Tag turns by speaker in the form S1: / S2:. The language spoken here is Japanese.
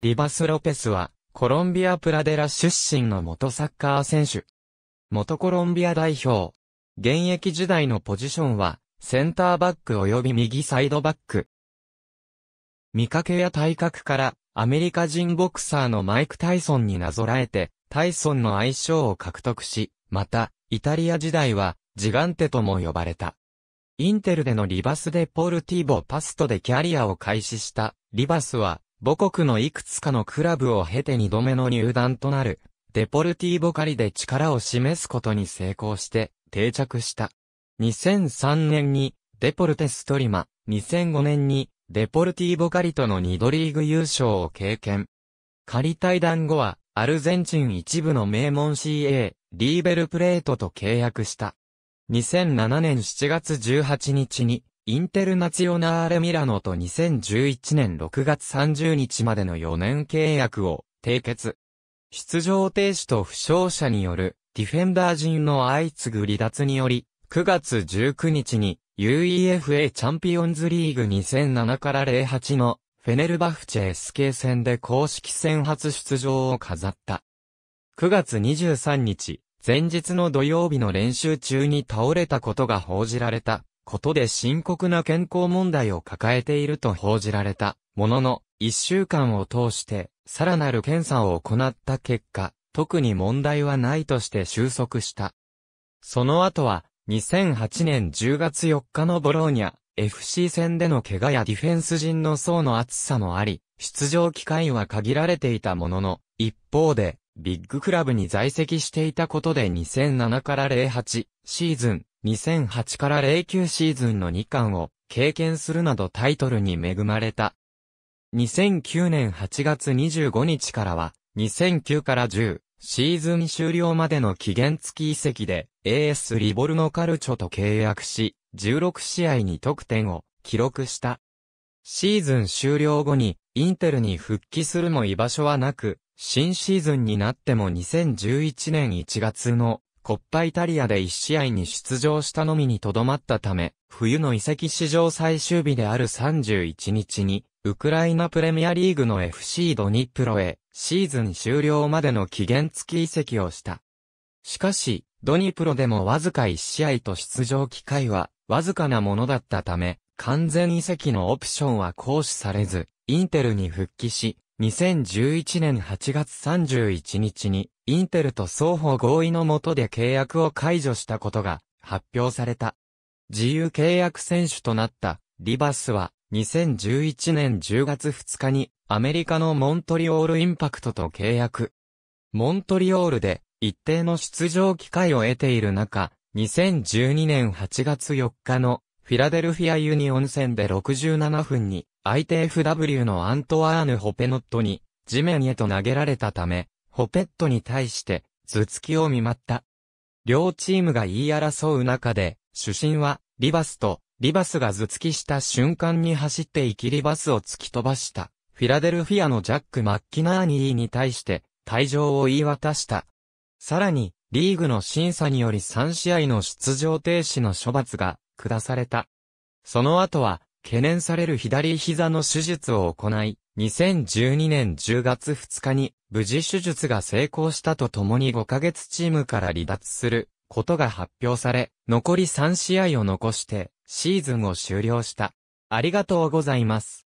S1: リバス・ロペスは、コロンビア・プラデラ出身の元サッカー選手。元コロンビア代表。現役時代のポジションは、センターバック及び右サイドバック。見かけや体格から、アメリカ人ボクサーのマイク・タイソンになぞらえて、タイソンの愛称を獲得し、また、イタリア時代は、ジガンテとも呼ばれた。インテルでのリバス・デ・ポルティーボ・パストでキャリアを開始した、リバスは、母国のいくつかのクラブを経て二度目の入団となる、デポルティーボカリで力を示すことに成功して定着した。2003年にデポルテストリマ、2005年にデポルティーボカリとの二度リーグ優勝を経験。仮退団後はアルゼンチン一部の名門 CA、リーベルプレートと契約した。2007年7月18日にインテルナチオナーレミラノと2011年6月30日までの4年契約を締結。出場停止と負傷者によるディフェンダー陣の相次ぐ離脱により、9月19日に UEFA チャンピオンズリーグ2007から08のフェネルバフチェ SK 戦で公式戦初出場を飾った。9月23日、前日の土曜日の練習中に倒れたことが報じられたことで深刻な健康問題を抱えていると報じられたものの、一週間を通して、さらなる検査を行った結果、特に問題はないとして収束した。その後は、2008年10月4日のボローニャ、FC 戦での怪我やディフェンス陣の層の厚さもあり、出場機会は限られていたものの、一方で、ビッグクラブに在籍していたことで2007から08シーズン、2008から09シーズンの2冠を経験するなどタイトルに恵まれた。2009年8月25日からは、2009から10シーズン終了までの期限付き移籍で AS リボルノカルチョと契約し、16試合に得点を記録した。シーズン終了後にインテルに復帰するも居場所はなく、新シーズンになっても2011年1月のコッパイタリアで1試合に出場したのみにとどまったため、冬の移籍史上最終日である31日に、ウクライナプレミアリーグの FC ドニプロへ、シーズン終了までの期限付き移籍をした。しかし、ドニプロでもわずか1試合と出場機会は、わずかなものだったため、完全移籍のオプションは行使されず、インテルに復帰し、2011年8月31日にインテルと双方合意のもとで契約を解除したことが発表された。自由契約選手となったリバスは2011年10月2日にアメリカのモントリオールインパクトと契約。モントリオールで一定の出場機会を得ている中、2012年8月4日のフィラデルフィアユニオン戦で67分に ITFW のアントワーヌ・ホペノットに地面へと投げられたため、ホペットに対して、頭突きを見舞った。両チームが言い争う中で、主審は、リバスと、リバスが頭突きした瞬間に走っていきリバスを突き飛ばした。フィラデルフィアのジャック・マッキナーニーに対して、退場を言い渡した。さらに、リーグの審査により3試合の出場停止の処罰が下された。その後は、懸念される左膝の手術を行い、2012年10月2日に無事手術が成功したとともに5ヶ月チームから離脱することが発表され、残り3試合を残してシーズンを終了した。ありがとうございます。